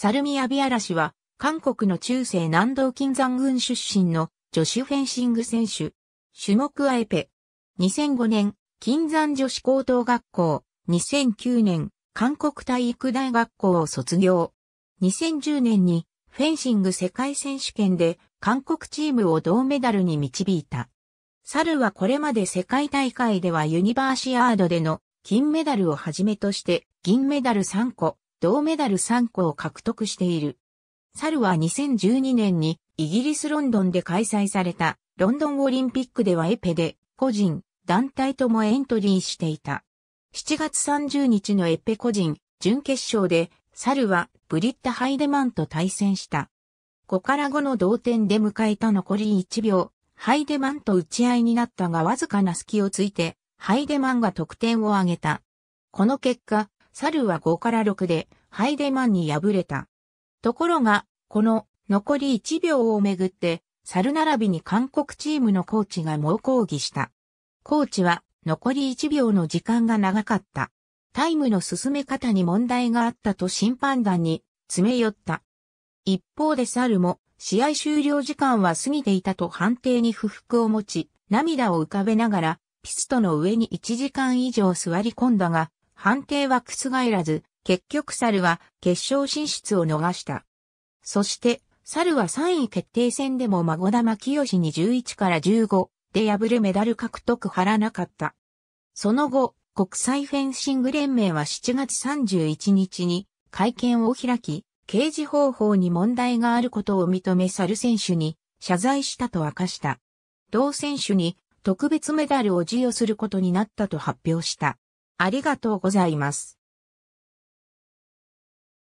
サルミア・ビアラ氏は、韓国の中世南道金山郡出身の女子フェンシング選手。種目アエペ。2005年、金山女子高等学校。2009年、韓国体育大学校を卒業。2010年に、フェンシング世界選手権で、韓国チームを銅メダルに導いた。サルはこれまで世界大会ではユニバーシアードでの金メダルをはじめとして銀メダル3個、銅メダル3個を獲得している。サルは2012年にイギリスロンドンで開催されたロンドンオリンピックではエペで個人、団体ともエントリーしていた。7月30日のエペ個人準決勝でサルはブリッタ・ハイデマンと対戦した。5から5の同点で迎えた残り1秒、ハイデマンと打ち合いになったがわずかな隙をついて、ハイデマンが得点を挙げた。この結果、猿は5から6でハイデマンに敗れた。ところが、この残り1秒をめぐって、猿並びに韓国チームのコーチが猛抗議した。コーチは残り1秒の時間が長かった。タイムの進め方に問題があったと審判団に詰め寄った。一方で猿も試合終了時間は過ぎていたと判定に不服を持ち、涙を浮かべながらピストの上に1時間以上座り込んだが、判定は覆らず、結局猿は決勝進出を逃した。そして、猿は3位決定戦でも孫玉清に11から15で敗るメダル獲得張らなかった。その後、国際フェンシング連盟は7月31日に会見を開き、刑事方法に問題があることを認め猿選手に謝罪したと明かした。同選手に特別メダルを授与することになったと発表した。ありがとうございます。